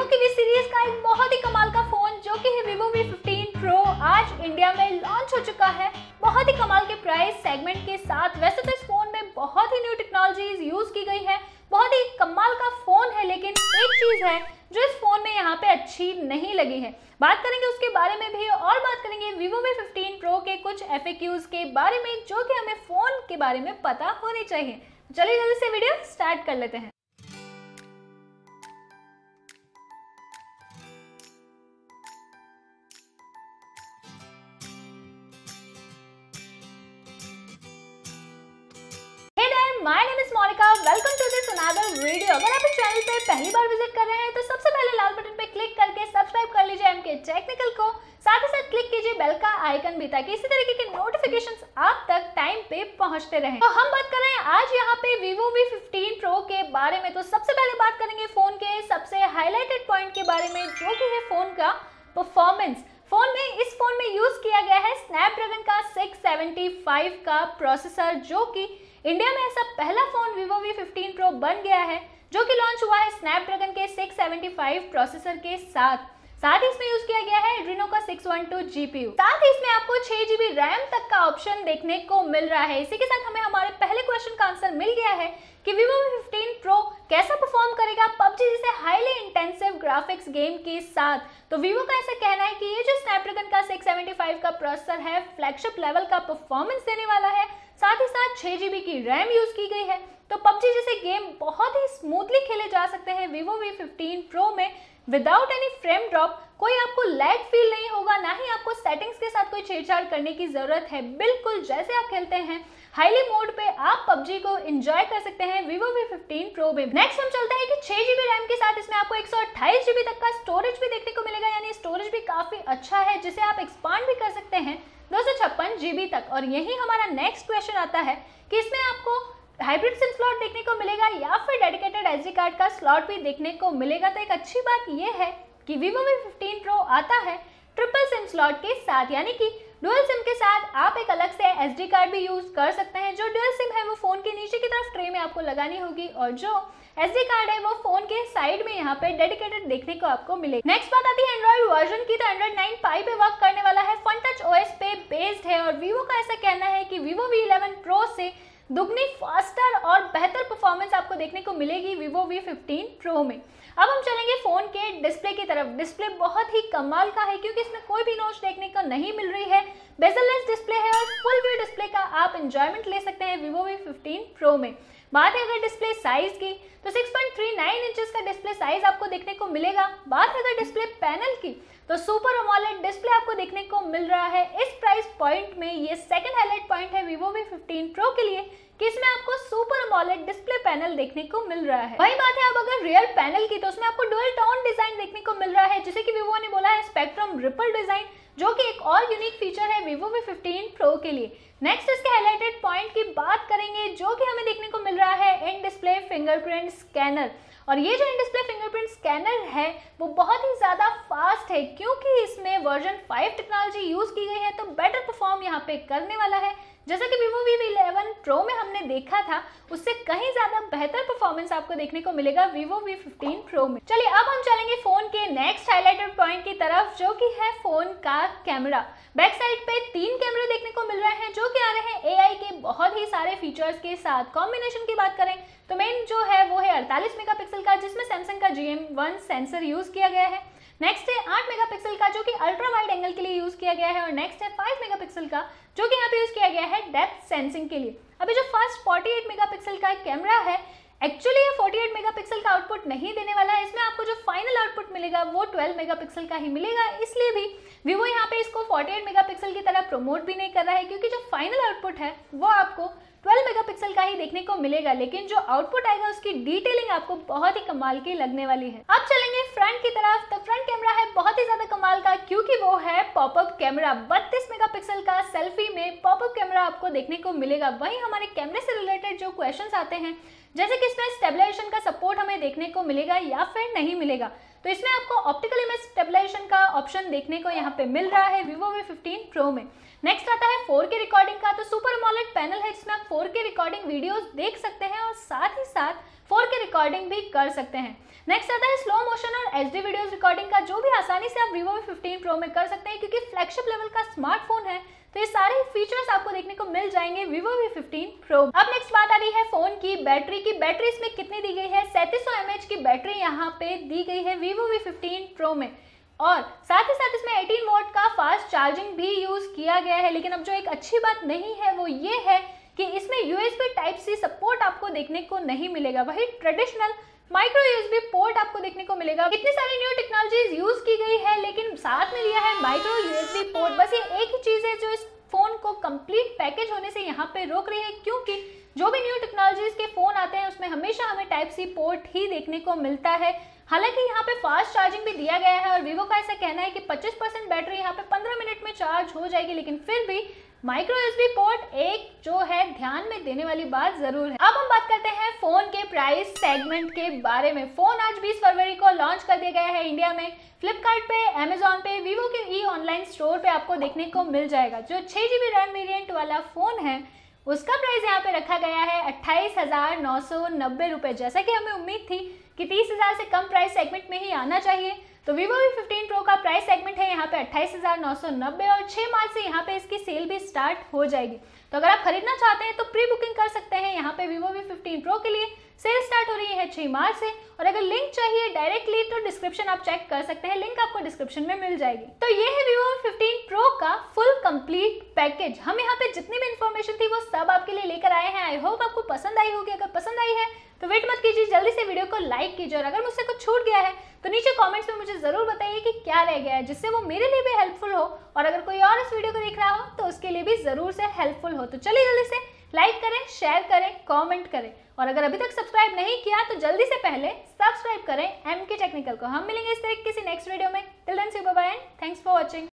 Vivo की V series का एक बहुत ही कमाल का फोन जो कि है वीवो वी फिफ्टीन प्रो आज इंडिया में लॉन्च हो चुका है बहुत ही कमाल के प्राइस सेगमेंट के साथ वैसे तो इस फोन में बहुत ही न्यू टेक्नोलॉजीज यूज की गई है बहुत ही कमाल का फोन है लेकिन एक चीज है जो इस फोन में यहाँ पे अच्छी नहीं लगी है बात करेंगे उसके बारे में भी और बात करेंगे Vivo V15 Pro के कुछ एफ के बारे में जो कि हमें फोन के बारे में पता होने चाहिए जल्दी जल्दी से वीडियो स्टार्ट कर लेते हैं my name is Monika welcome to this another video अगर आप इस चैनल पे पहली बार विजिट कर रहे हैं तो सबसे पहले लाल बटन पे क्लिक करके सब्सक्राइब कर लीजिए एमके टेक्निकल को साथ ही साथ क्लिक कीजिए बेल का आइकन भी ताकि इसी तरीके के नोटिफिकेशंस आप तक टाइम पे पहुंचते रहे तो हम बात कर रहे हैं आज यहाँ पे Vivo V15 Pro के बारे में तो सबसे पहले बात करेंगे फोन के सबसे हाईलाइटेड पॉइंट के बारे में जो की है फोन का परफॉर्मेंस फोन में इस फोन में यूज किया गया है स्नैप 75 का प्रोसेसर जो कि इंडिया में ऐसा पहला phone Vivo V15 fifteen pro बन गया है जो कि लॉन्च हुआ है स्नैपड्रैगन के 675 प्रोसेसर के साथ साथ ही इसमें यूज किया गया है एड्रीनो का 612 जीपीयू साथ ही इसमें आपको 6 जीबी रैम तक का ऑप्शन देखने को मिल रहा है इसी के साथ हमें हमारे पहले क्वेश्चन का आंसर मिल गया है कि Vivo V15 Pro कैसा परफॉर्म करेगा PUBG जैसे हाईली इंटेंसिव ग्राफिक्स गेम के साथ तो Vivo का ऐसा कहना है कि ये जो Snapdragon का 675 का प्रोसेसर है फ्लैगशिप लेवल का परफॉर्मेंस देने वाला है साथ ही साथ 6GB की रैम यूज़ की गई है तो PUBG जैसे गेम बहुत ही स्मूथली खेले जा सकते हैं Vivo V15 Pro में विदाउट एनी फ्रेम ड्रॉप कोई आपको लैग फील नहीं होगा ना ही आपको सेटिंग्स के साथ कोई छेड़छाड़ करने की ज़रूरत है बिल्कुल जैसे आप खेलते हैं हाईली मोड पे आप पबजी को एंजॉय कर सकते हैं vivo v15 pro में नेक्स्ट हम चलते हैं कि छह जीबी रैम के साथ इसमें आपको एक सौ तक का स्टोरेज भी देखने को मिलेगा यानी स्टोरेज भी काफ़ी अच्छा है जिसे आप एक्सपांड भी कर सकते हैं दो सौ तक और यही हमारा नेक्स्ट क्वेश्चन आता है कि इसमें आपको हाइब्रिड सिम स्लॉट देखने को मिलेगा या फिर डेडिकेटेड एसडी कार्ड का स्लॉट भी देखने को मिलेगा तो एक अच्छी बात यह है कि वीवो वी फिफ्टीन प्रो आता है ट्रिपल सिम स्लॉट के साथ यानी कि डुअल सिम के साथ आप एक अलग से एसडी कार्ड भी यूज़ कर सकते हैं जो डुअल सिम है वो फ़ोन के नीचे की तरफ ट्रे में आपको लगानी होगी और जो एसडी कार्ड है वो फ़ोन के साइड में यहाँ पे डेडिकेटेड देखने को आपको मिलेगी नेक्स्ट बात आती है एंड्रॉइड वर्जन की तो एंड्रॉइड नाइन फाइव पे वर्क करने वाला है फन टच ओ पे बेस्ड है और वीवो का ऐसा कहना है कि वीवो वी इलेवन प्रो से दुगनी फास्टर और बेहतर परफॉर्मेंस आपको देखने को मिलेगी Vivo V15 Pro में अब हम चलेंगे फ़ोन के डिस्प्ले की तरफ डिस्प्ले बहुत ही कमाल का है क्योंकि इसमें कोई भी नोच देखने को नहीं मिल रही है बेजलेस डिस्प्ले है और फुल व्यू डिस्प्ले का आप इंजॉयमेंट ले सकते हैं वीवो वी फिफ्टीन में बात है अगर डिस्प्ले साइज की तो 6.39 पॉइंट इंचेस का डिस्प्ले साइज आपको देखने को मिलेगा बात है अगर डिस्प्ले पैनल की तो सुपर ओमोलेड डिस्प्ले आपको देखने को मिल रहा है इस पॉइंट में ये सेकंड हाईलाइट पॉइंट है Vivo V15 Pro के लिए कि इसमें आपको सुपर अमोलेड डिस्प्ले पैनल देखने को मिल रहा है वही बात है अब अगर रियल पैनल की तो उसमें आपको डुअल टोन डिजाइन देखने को मिल रहा है जैसे कि Vivo ने बोला है स्पेक्ट्रम रिपल डिजाइन जो कि एक और यूनिक फीचर है Vivo V15 Pro के लिए नेक्स्ट इसके हाईलाइटेड पॉइंट की बात करेंगे जो कि हमें देखने को मिल रहा है इन डिस्प्ले फिंगरप्रिंट स्कैनर और ये जो इन डिस्प्ले फिंगरप्रिंट स्कैनर है वो बहुत ही ज़्यादा फास्ट है क्योंकि इसमें वर्जन 5 टेक्नोलॉजी यूज़ की गई है तो बेटर परफॉर्म यहाँ पे करने वाला है जैसा कि वीवो वी इलेवन प्रो में हमने देखा था उससे कहीं ज़्यादा बेहतर परफॉर्मेंस आपको देखने को मिलेगा वीवो वी फिफ्टीन प्रो में चलिए अब हम चलेंगे फ़ोन के नेक्स्ट हाईलाइटेड पॉइंट की तरफ जो कि है फ़ोन का कैमरा बैक साइड पे तीन कैमरे देखने को मिल रहे हैं जो कि आ रहे हैं एआई के बहुत ही सारे फीचर्स के साथ कॉम्बिनेशन की बात करें तो मेन जो है वो है 48 मेगापिक्सल का जिसमें सैमसंग का जी एम सेंसर यूज़ किया गया है नेक्स्ट है आठ मेगापिक्सल का जो कि अल्ट्रा वाइड एंगल के लिए यूज़ किया गया है और नेक्स्ट है फाइव मेगापिक्सल का जो कि यहाँ पे यूज़ किया गया है डेप्थ सेंसिंग के लिए अभी जो फर्स्ट फोर्टी एट मेगापिक्सल का कैमरा है एक्चुअली ये 48 मेगापिक्सल का आउटपुट नहीं देने वाला है इसमें आपको जो फाइनल आउटपुट मिलेगा वो 12 मेगापिक्सल का ही मिलेगा इसलिए भी वीवो यहाँ पे इसको 48 मेगापिक्सल की तरह प्रमोट भी नहीं कर रहा है क्योंकि जो फाइनल आउटपुट है वो आपको 12 मेगापिक्सल का ही देखने को मिलेगा लेकिन जो आउटपुट आएगा उसकी डिटेलिंग आपको बहुत ही कमाल की लगने वाली है अब चलेंगे फ्रंट की तरफ तो फ्रंट कैमरा है बहुत ही ज्यादा कमाल का क्योंकि वो है पॉपअप कैमरा बत्तीस मेगा का सेल्फी में पॉपअप कैमरा आपको देखने को मिलेगा वही हमारे कैमरे से रिलेटेड जो क्वेश्चन आते हैं जैसे कि इसमें स्टेबलाइजेशन का सपोर्ट हमें देखने को मिलेगा या फिर नहीं मिलेगा तो इसमें आपको ऑप्टिकल इमेज स्टेबलाइजेशन का ऑप्शन देखने को यहाँ पे मिल रहा है Vivo V15 Pro में नेक्स्ट आता है 4K रिकॉर्डिंग का तो सुपर मॉलेट पैनल है जिसमें आप फोर के रिकॉर्डिंग वीडियोज देख सकते हैं और साथ ही साथ फोर के रिकॉर्डिंग भी कर सकते हैं नेक्स्ट आता है स्लो मोशन और एच डी रिकॉर्डिंग का जो भी आसानी से आप वीवो वी फिफ्टीन प्रो में कर सकते हैं क्योंकि फ्लैगशिप लेवल का स्मार्टफोन है तो ये सारे फीचर्स आपको देखने को मिल जाएंगे Vivo V15 Pro। अब नेक्स्ट बात आ रही है फोन की बैटरी की बैटरी इसमें कितनी दी गई है सैंतीस सौ की बैटरी यहाँ पे दी गई है Vivo V15 Pro में और साथ ही साथ इसमें 18 वोट का फास्ट चार्जिंग भी यूज़ किया गया है लेकिन अब जो एक अच्छी बात नहीं है वो ये है कि इसमें यूएसबी टाइप सी सपोर्ट आपको देखने को नहीं मिलेगा वही ट्रेडिशनल माइक्रो यूएसबी पोर्ट आपको देखने को मिलेगा इतनी सारी न्यू चीज़ यूज़ की गई है लेकिन साथ में लिया है माइक्रो यूएसबी पोर्ट बस ये एक ही चीज़ है जो इस फ़ोन को कंप्लीट पैकेज होने से यहाँ पे रोक रही है क्योंकि जो भी न्यू टेक्नोलॉजीज़ के फ़ोन आते हैं उसमें हमेशा हमें टाइप सी पोर्ट ही देखने को मिलता है हालांकि यहाँ पे फास्ट चार्जिंग भी दिया गया है और वीवो का ऐसा कहना है कि 25 परसेंट बैटरी यहाँ पे 15 मिनट में चार्ज हो जाएगी लेकिन फिर भी माइक्रो यूएसबी पोर्ट एक जो है ध्यान में देने वाली बात जरूर है अब हम बात करते हैं फोन के प्राइस सेगमेंट के बारे में फोन आज 20 फरवरी को लॉन्च कर दिया गया है इंडिया में फ्लिपकार्ट पे अमेजोन पे वीवो के ई ऑनलाइन स्टोर पे आपको देखने को मिल जाएगा जो छह जीबी रैम वेरियंट वाला फोन है उसका प्राइस यहाँ पे रखा गया है अट्ठाईस जैसा कि हमें उम्मीद थी कि तीस से कम प्राइस सेगमेंट में ही आना चाहिए तो Vivo V15 फिफ्टीन प्रो का प्राइस सेगमेंट है यहाँ पे अट्ठाईस और छह मार्च से यहाँ पे इसकी सेल भी स्टार्ट हो जाएगी तो अगर आप खरीदना चाहते हैं तो प्री बुकिंग कर सकते हैं यहाँ पे Vivo V15 Pro के लिए सेल स्टार्ट हो रही है छः मार्च से और अगर लिंक चाहिए डायरेक्टली तो डिस्क्रिप्शन आप चेक कर सकते हैं लिंक आपको डिस्क्रिप्शन में मिल जाएगी तो ये है Vivo V15 Pro का फुल कंप्लीट पैकेज हम यहाँ पे जितनी भी इन्फॉर्मेशन थी वो सब आपके लिए लेकर आए हैं आई होप आपको पसंद आई होगी अगर पसंद आई है तो वेट मत कीजिए जल्दी से वीडियो को लाइक कीजिए और अगर मुझसे कुछ छूट गया है तो नीचे कॉमेंट्स में मुझे ज़रूर बताइए कि क्या रह गया है जिससे वो मेरे लिए भी हेल्पफुल हो और अगर कोई और इस वीडियो को देख रहा हो तो उसके लिए भी ज़रूर से हेल्पफुल हो तो चलिए जल्दी से लाइक करें शेयर करें कॉमेंट करें और अगर अभी तक सब्सक्राइब नहीं किया तो जल्दी से पहले सब्सक्राइब करें एम के टेक्निकल को हम मिलेंगे इस तरह किसी नेक्स्ट वीडियो में टिल थैंक्स फॉर वॉचिंग